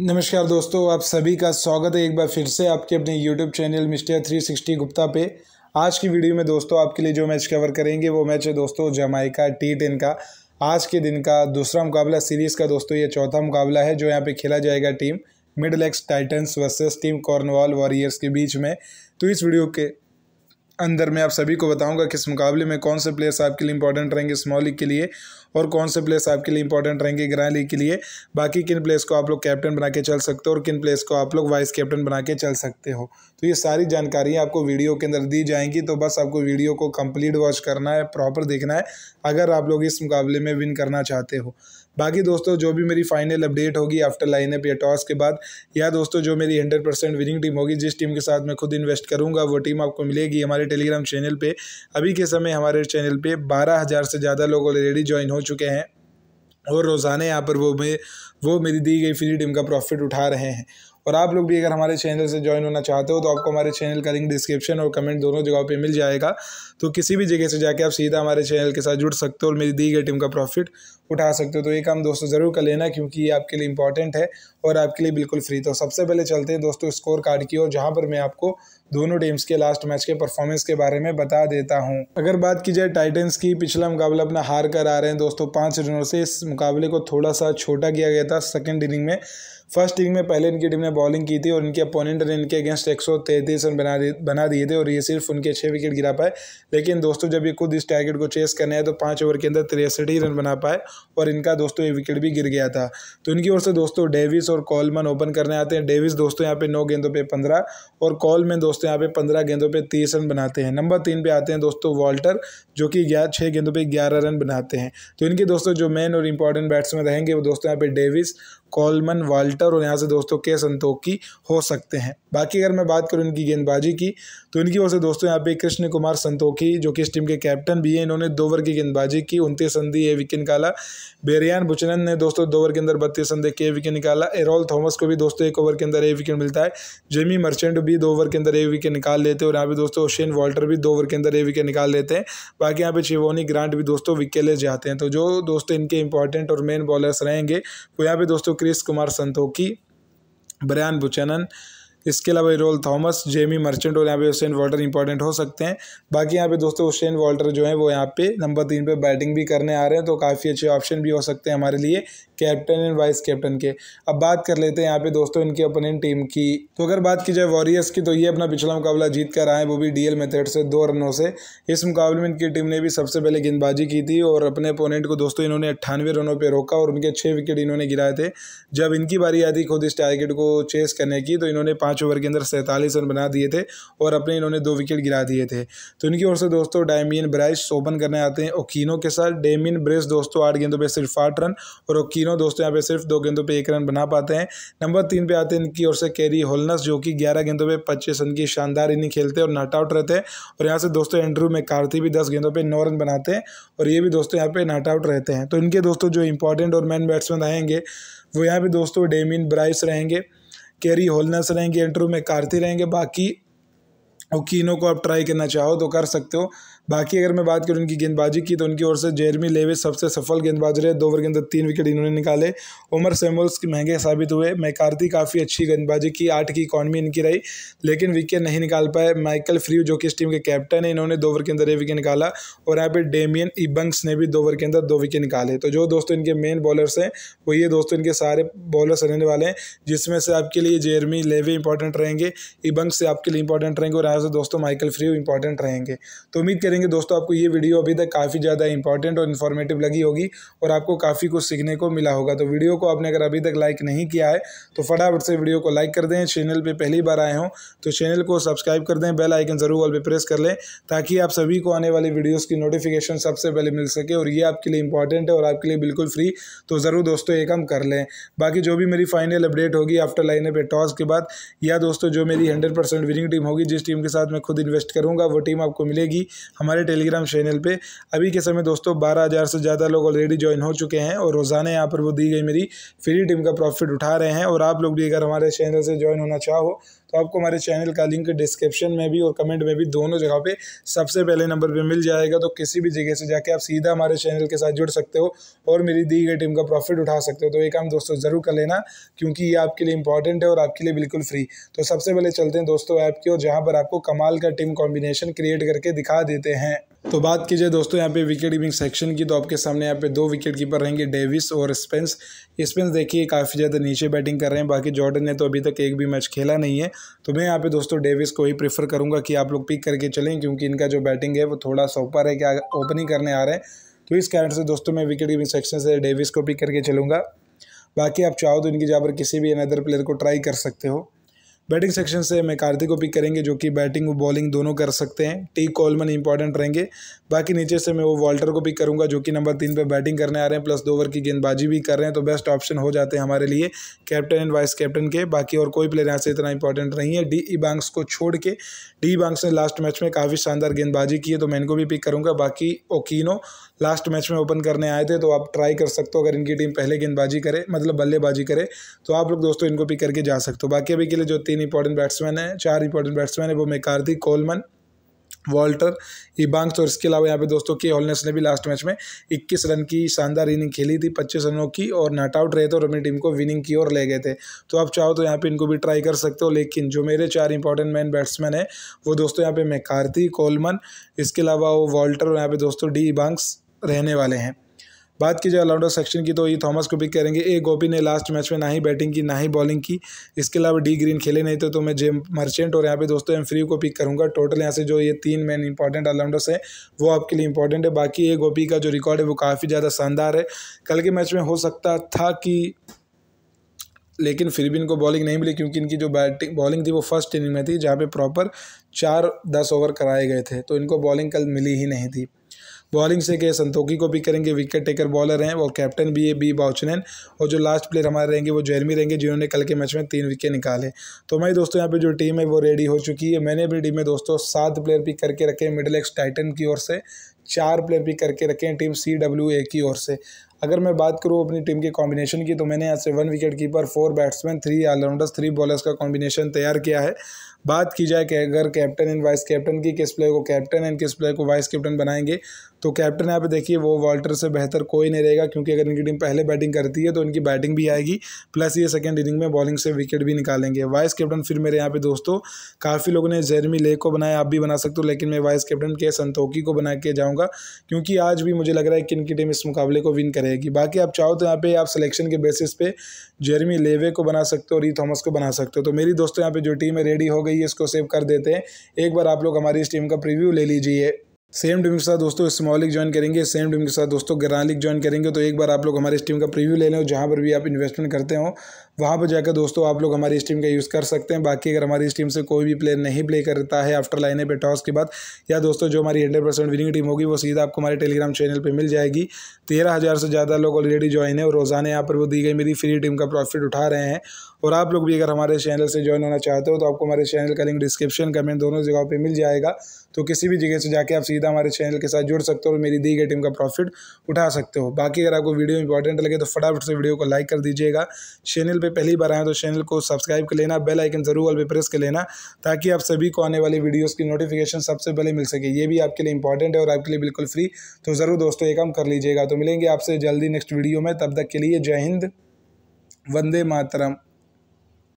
नमस्कार दोस्तों आप सभी का स्वागत है एक बार फिर से आपके अपने YouTube channel mister three sixty Gupta पे आज की वीडियो में दोस्तों आपके लिए जो मैच कवर करेंगे वो मैच है दोस्तों जमाइका टी टेन का आज के दिन का दूसरा मुकाबला सीरीज़ का दोस्तों ये चौथा मुकाबला है जो यहाँ पे खेला जाएगा team Middlesex Titans versus team Cornwall Warriors के बीच में तो इस वीडियो के अंदर मैं आप सभी को बताऊंगा किस मुकाबले में कौन से प्लेयर्स आपके लिए इंपॉर्टेंट रहेंगे स्मॉल लीग के लिए और कौन से प्लेयर्स आपके लिए इंपॉर्टेंट रहेंगे ग्रैंड लीग के लिए बाकी किन प्लेयर्स को आप लोग कैप्टन बना के चल सकते हो और किन प्लेयर्स को आप लोग वाइस कैप्टन बना के चल सकते हो तो ये सारी जानकारियाँ आपको वीडियो के अंदर दी जाएंगी तो बस आपको वीडियो को कम्प्लीट वॉच करना है प्रॉपर देखना है अगर आप लोग इस मुकाबले में विन करना चाहते हो बाकी दोस्तों जो भी मेरी फाइनल अपडेट होगी आफ्टर लाइनअप या टॉस के बाद या दोस्तों जो मेरी हंड्रेड परसेंट विनिंग टीम होगी जिस टीम के साथ मैं खुद इन्वेस्ट करूंगा वो टीम आपको मिलेगी हमारे टेलीग्राम चैनल पे अभी के समय हमारे चैनल पे बारह हज़ार से ज़्यादा लोग ऑलरेडी ज्वाइन हो चुके हैं और रोज़ाना यहाँ पर वो मे वो मेरी दी गई फ्री टीम का प्रॉफिट उठा रहे हैं और आप लोग भी अगर हमारे चैनल से ज्वाइन होना चाहते हो तो आपको हमारे चैनल का लिंक डिस्क्रिप्शन और कमेंट दोनों जगहों पर मिल जाएगा तो किसी भी जगह से जाके आप सीधा हमारे चैनल के साथ जुड़ सकते हो और मेरी दी गई टीम का प्रॉफिट उठा सकते हो तो ये काम दोस्तों ज़रूर कर लेना क्योंकि ये आपके लिए इंपॉर्टेंट है और आपके लिए बिल्कुल फ्री तो सबसे पहले चलते हैं दोस्तों स्कोर कार्ड की और जहाँ पर मैं आपको दोनों टीम्स के लास्ट मैच के परफॉर्मेंस के बारे में बता देता हूँ अगर बात की जाए टाइटन्स की पिछला मुकाबला अपना हार कर आ रहे हैं दोस्तों पाँच रनों से इस मुकाबले को थोड़ा सा छोटा किया गया था सेकेंड इनिंग में फर्स्ट इनिंग में पहले इनकी टीम ने बॉलिंग की थी और इनके अपोनेंट ने इनके अगेंस्ट एक रन बना बना दिए थे और ये सिर्फ उनके छः विकेट गिरा पाए लेकिन दोस्तों जब ये खुद इस टारगेट को चेस करने आए तो पाँच ओवर के अंदर तिरसठ ही रन बना पाए और इनका दोस्तों ये विकेट भी गिर गया था तो इनकी ओर से दोस्तों डेविस और कॉलमन ओपन करने आते हैं डेविस दोस्तों यहाँ पे नौ गेंदों पे पंद्रह और कॉलमैन दोस्तों यहाँ पे पंद्रह गेंदों पे तीस रन बनाते हैं नंबर तीन पे आते हैं दोस्तों वॉल्टर जो कि ग्यारह छः गेंदों पे ग्यारह रन बनाते हैं तो इनके दोस्तों जो मेन और इंपॉर्टेंट बैट्समैन रहेंगे वो दोस्तों यहाँ पे डेविस कॉलमन वाल्टर और यहाँ से दोस्तों के संतोखी हो सकते हैं बाकी अगर मैं बात करूँ इनकी गेंदबाजी की तो इनकी ओर से दोस्तों यहाँ पे कृष्ण कुमार संतोखी जो कि इस टीम के कैप्टन भी हैं इन्होंने दो ओवर की गेंदबाजी की उनतीस रन दिए विकेट निकाला बेरियान बुचनन ने दोस्तों दो ओवर के अंदर बत्तीस रन दे के विकेट निकाला ए एरोल थॉमस को भी दोस्तों एक ओवर के अंदर ए विकेट मिलता है जेमी मर्चेंट भी दो ओवर के अंदर ए विकेट निकाल लेते हैं और यहाँ पे दोस्तों शेन वॉल्टर भी दो ओवर के अंदर ए विकेट निकाल लेते हैं बाकी यहाँ पे शिवोनी ग्रांट भी दोस्तों विकेट ले जाते हैं तो जो दोस्तों इनके इंपॉर्टेंट और मेन बॉलर्स रहेंगे वो यहाँ पे दोस्तों Chris Kumar Santokhi Bryan Buchanan इसके अलावा रोल थॉमस जेमी मर्चेंट और यहाँ पे ओशेन वॉल्टर इंपॉर्टेंट हो सकते हैं बाकी यहाँ पे दोस्तों ओशेन वॉल्टर जो है वो यहाँ पे नंबर तीन पे बैटिंग भी करने आ रहे हैं तो काफ़ी अच्छे ऑप्शन भी हो सकते हैं हमारे लिए कैप्टन एंड वाइस कैप्टन के अब बात कर लेते हैं यहाँ पे दोस्तों इनके अपोनेंट टीम की तो अगर बात की जाए वॉरियर्स की तो ये अपना पिछला मुकाबला जीत कर आए वो भी डी मेथड से दो रनों से इस मुकाबले में इनकी टीम ने भी सबसे पहले गेंदबाजी की थी और अपने अपोनेंट को दोस्तों इन्होंने अट्ठानवे रनों पर रोका और उनके छः विकेट इन्होंने गिराए थे जब इनकी बारी आती खुद इस टारगेट को चेस करने की तो इन्होंने पाँच पाँच ओवर के अंदर सैंतालीस रन बना दिए थे और अपने इन्होंने दो विकेट गिरा दिए थे तो इनकी ओर से दोस्तों डायमियन ब्राइस ओपन करने आते हैं ओकिनो के साथ डेमिन ब्रेस दोस्तों आठ गेंदों पर सिर्फ आठ रन और ओकिनो दोस्तों यहाँ पे सिर्फ दो गेंदों पर एक रन बना पाते हैं नंबर तीन पे आते हैं इनकी ओर से कैरी होलनस जो कि ग्यारह गेंदों पर पच्चीस रन की शानदार इनिंग खेलते और नट आउट रहते हैं और यहाँ से दोस्तों एंड्रू में कार्ती भी दस गेंदों पर नौ रन बनाते हैं और ये भी दोस्तों यहाँ पे नट आउट रहते हैं तो इनके दोस्तों जो इंपॉर्टेंट और मैन बैट्समैन आएंगे वो यहाँ पे दोस्तों डेमिन ब्राइस रहेंगे कैरी होलनर्स रहेंगे इंटरव्यू में कार्थी रहेंगे बाकी ओकिनो को आप ट्राई करना चाहो तो कर सकते हो बाकी अगर मैं बात करूँ उनकी गेंदबाजी की तो उनकी ओर से जेरमी लेविस सबसे सफल गेंदबाज रहे दो ओवर के अंदर तीन विकेट इन्होंने निकाले उमर सेमुल्स महंगे साबित हुए मैकार्थी काफ़ी अच्छी गेंदबाजी की आठ की इकॉनमी इनकी रही लेकिन विकेट नहीं निकाल पाए माइकल फ्रीव जो कि इस टीम के कैप्टन है इन्होंने दो ओवर के अंदर एक विकेट निकाला और यहाँ पर डेमियन इबंग्स ने भी दो ओवर के अंदर दो विकेट निकाले तो जो दोस्तों इनके मेन बॉलर्स हैं वो ये दोस्तों इनके सारे बॉलर्स रहने वाले हैं जिसमें से आपके लिए जेरमी लेवे इंपॉर्टेंट रहेंगे इबंग्स से आपके लिए इंपॉर्टेंट रहेंगे और यहाँ से दोस्तों माइकल फ्री इंपॉर्टेंट रहेंगे तो उम्मीद करें करेंगे दोस्तों आपको ये वीडियो अभी तक काफ़ी ज़्यादा इंपॉर्टेंट और इन्फॉर्मेटिव लगी होगी और आपको काफ़ी कुछ सीखने को मिला होगा तो वीडियो को आपने अगर अभी तक लाइक नहीं किया है तो फटाफट से वीडियो को लाइक कर दें चैनल पर पहली बार आए हों तो चैनल को सब्सक्राइब कर दें बेल आइकन ज़रूर ऑल पर प्रेस कर लें ताकि आप सभी को आने वाली वीडियोज़ की नोटिफिकेशन सबसे पहले मिल सके और ये आपके लिए इंपॉर्टेंट है और आपके लिए बिल्कुल फ्री तो ज़रूर दोस्तों ये काम कर लें बाकी जो भी मेरी फाइनल अपडेट होगी आफ्टर लाइने पे टॉस के बाद या दोस्तों जो मेरी हंड्रेड परसेंट विनिंग टीम होगी जिस टीम के साथ मैं खुद इन्वेस्ट करूँगा वो टीम आपको मिलेगी हमारे टेलीग्राम चैनल पे अभी के समय दोस्तों बारह हज़ार से ज़्यादा लोग ऑलरेडी ज्वाइन हो चुके हैं और रोज़ाना यहाँ पर वो दी गई मेरी फ्री टीम का प्रॉफिट उठा रहे हैं और आप लोग भी अगर हमारे चैनल से ज्वाइन होना चाहो तो आपको हमारे चैनल का लिंक डिस्क्रिप्शन में भी और कमेंट में भी दोनों जगह पे सबसे पहले नंबर पे मिल जाएगा तो किसी भी जगह से जाके आप सीधा हमारे चैनल के साथ जुड़ सकते हो और मेरी दी गई टीम का प्रॉफिट उठा सकते हो तो ये काम दोस्तों ज़रूर कर लेना क्योंकि ये आपके लिए इंपॉर्टेंट है और आपके लिए बिल्कुल फ्री तो सबसे पहले चलते हैं दोस्तों ऐप की और जहाँ पर आपको कमाल का टीम कॉम्बिनेशन क्रिएट करके दिखा देते हैं तो बात की जाए दोस्तों यहाँ पे विकेट कीपिंग सेक्शन की तो आपके सामने यहाँ पे दो विकेट कीपर रहेंगे डेविस और स्पेंस स्पेंस देखिए काफ़ी ज़्यादा नीचे बैटिंग कर रहे हैं बाकी जॉर्डन ने तो अभी तक एक भी मैच खेला नहीं है तो मैं यहाँ पे दोस्तों डेविस को ही प्रेफर करूँगा कि आप लोग पिक करके चलें क्योंकि इनका जो बैटिंग है वो थोड़ा सा ऊपर है क्या ओपनिंग करने आ रहे हैं तो इस कारण से दोस्तों मैं विकेट कीपिंग सेक्शन से डेविस को पिक करके चलूँगा बाकी आप चाहो तो इनकी जहाँ पर किसी भी अनदर प्लेयर को ट्राई कर सकते हो बैटिंग सेक्शन से मैं कार्तिक को पिक करेंगे जो कि बैटिंग और बॉलिंग दोनों कर सकते हैं टी कॉलमन इंपॉर्टेंट रहेंगे बाकी नीचे से मैं वो वॉल्टर को पिक करूंगा जो कि नंबर तीन पे बैटिंग करने आ रहे हैं प्लस दो ओवर की गेंदबाजी भी कर रहे हैं तो बेस्ट ऑप्शन हो जाते हैं हमारे लिए कैप्टन एंड वाइस कैप्टन के बाकी और कोई प्लेयर यहाँ से इतना इंपॉर्टेंट नहीं है डी ई बांग्स को छोड़ के डी बांग्स ने लास्ट मैच में काफ़ी शानदार गेंदबाजी की है तो मैं इनको भी पिक करूँगा बाकी ओकिनो लास्ट मैच में ओपन करने आए थे तो आप ट्राई कर सकते हो अगर इनकी टीम पहले गेंदबाजी करे मतलब बल्लेबाजी करे तो आप लोग दोस्तों इनको पिक करके जा सकते हो बाकी अभी के लिए जो तीन इंपॉर्टेंट बैट्समैन हैं चार इंपॉर्टेंट बैट्समैन है वो मैकार्थिक कोलमन वॉल्टर इबांग्स और इसके अलावा यहाँ पे दोस्तों के होलनेस ने भी लास्ट मैच में 21 रन की शानदार इनिंग खेली थी 25 रनों की और नॉट आउट रहे थे और अपनी टीम को विनिंग की ओर ले गए थे तो आप चाहो तो यहाँ पे इनको भी ट्राई कर सकते हो लेकिन जो मेरे चार इंपॉर्टेंट मैन बैट्समैन हैं वो दोस्तों यहाँ पे मैकार्थी कोलमन इसके अलावा वो वॉल्टर और यहाँ पे दोस्तों डी इबांग्स रहने वाले हैं बात की जाए ऑलराउंडर सेक्शन की तो ये थॉमस को पिक करेंगे ए गोपी ने लास्ट मैच में ना ही बैटिंग की ना ही बॉलिंग की इसके अलावा डी ग्रीन खेले नहीं थे तो मैं जेम मर्चेंट और यहाँ पे दोस्तों एम फ्री को पिक करूँगा टोटल यहाँ से जो ये तीन मेन इंपॉर्टेंट ऑलराउंडर्स हैं वो आपके लिए इंपॉर्टेंट है बाकी ए गोपी का जो रिकॉर्ड है वो काफ़ी ज़्यादा शानदार है कल के मैच में हो सकता था कि लेकिन फिर भी इनको बॉलिंग नहीं मिली क्योंकि इनकी जो बैटिंग बॉलिंग थी वो फर्स्ट इनिंग में थी जहाँ पे प्रॉपर चार दस ओवर कराए गए थे तो इनको बॉलिंग कल मिली ही नहीं थी बॉलिंग से के संतोकी को पिक करेंगे विकेट टेकर बॉलर हैं वो कैप्टन भी है बी बाउचनैन और जो लास्ट प्लेयर हमारे रहेंगे वो जैरमी रहेंगे जिन्होंने कल के मैच में तीन विकेट निकाले तो मैं दोस्तों यहाँ पर जो टीम है वो रेडी हो चुकी है मैंने अपनी टीम में दोस्तों सात प्लेयर पिक करके रखे हैं मिडल एक्स टाइटन की ओर से चार प्लेयर पिक करके रखे हैं टीम सी डब्ल्यू ए की ओर से अगर मैं बात करूँ अपनी टीम के कॉम्बिनेशन की तो मैंने यहाँ से one wicket keeper four batsman three allrounders three bowlers का कॉम्बिनेशन तैयार किया है बात की जाए कि अगर कैप्टन एंड वाइस कैप्टन की किस प्लेयर को कैप्टन एंड किस प्लेयर को वाइस कैप्टन बनाएंगे तो कैप्टन यहाँ पे देखिए वो वॉल्टर से बेहतर कोई नहीं रहेगा क्योंकि अगर इनकी टीम पहले बैटिंग करती है तो इनकी बैटिंग भी आएगी प्लस ये सेकेंड इनिंग में बॉलिंग से विकेट भी निकालेंगे वाइस कैप्टन फिर मेरे यहाँ पे दोस्तों काफ़ी लोगों ने जेरमी लेक को बनाया आप भी बना सकते हो लेकिन मैं वाइस कैप्टन के संतोकी को बना के जाऊँगा क्योंकि आज भी मुझे लग रहा है कि इनकी टीम इस मुकाबले को विन करेगी बाकी आप चाहो तो यहाँ पे आप सिलेक्शन के बेसिस पे जेरमी लेवे को बना सकते हो और ई e थॉमस को बना सकते हो तो मेरी दोस्तों यहाँ पे जो टीम है रेडी हो गई ही इसको सेव कर देते हैं एक बार आप लोग हमारी इस टीम का प्रीव्यू ले लीजिए सेम टीम के साथ दोस्तों स्मॉलिक ज्वाइन करेंगे सेम टीम के साथ दोस्तों लीग ज्वाइन करेंगे तो एक बार आप लोग हमारे इस टीम का प्रीव्यू ले लें जहाँ पर भी आप इन्वेस्टमेंट करते हो वहाँ पर जाकर दोस्तों आप लोग हमारी इस टीम का यूज़ कर सकते हैं बाकी अगर हमारी इस टीम से कोई भी प्लेयर नहीं प्ले करता है आफ्टर लाइने पे टॉस के बाद या दोस्तों जो हमारी हंड्रेड परसेंट विनिंग टीम होगी वो सीधा आपको हमारे टेलीग्राम चैनल पर मिल जाएगी तेरह हज़ार से ज़्यादा लोग ऑलरेडी ज्वाइन है और रोज़ाना यहाँ पर वो दी गई मेरी फ्री टीम का प्रॉफिट उठा रहे हैं और आप लोग भी अगर हमारे चैनल से ज्वाइन होना चाहते हो तो आपको हमारे चैनल का लिंक डिस्क्रिप्शन कमेंट दोनों जगहों पर मिल जाएगा तो किसी भी जगह से जाके आप सीधा हमारे चैनल के साथ जुड़ सकते हो और मेरी दी गई टीम का प्रॉफिट उठा सकते हो बाकी अगर आपको वीडियो इंपॉर्टेंट लगे तो फटाफट से वीडियो को लाइक कर दीजिएगा चैनल पर पहली बार आए तो चैनल को सब्सक्राइब कर लेना बेल आइकन ज़रूर ऑल पर प्रेस कर लेना ताकि आप सभी को आने वाली वीडियोज़ की नोटिफिकेशन सबसे पहले मिल सके ये भी आपके लिए इंपॉर्टेंट है और आपके लिए बिल्कुल फ्री तो ज़रूर दोस्तों ये काम कर लीजिएगा तो मिलेंगे आपसे जल्दी नेक्स्ट वीडियो में तब तक के लिए जय हिंद वंदे मातरम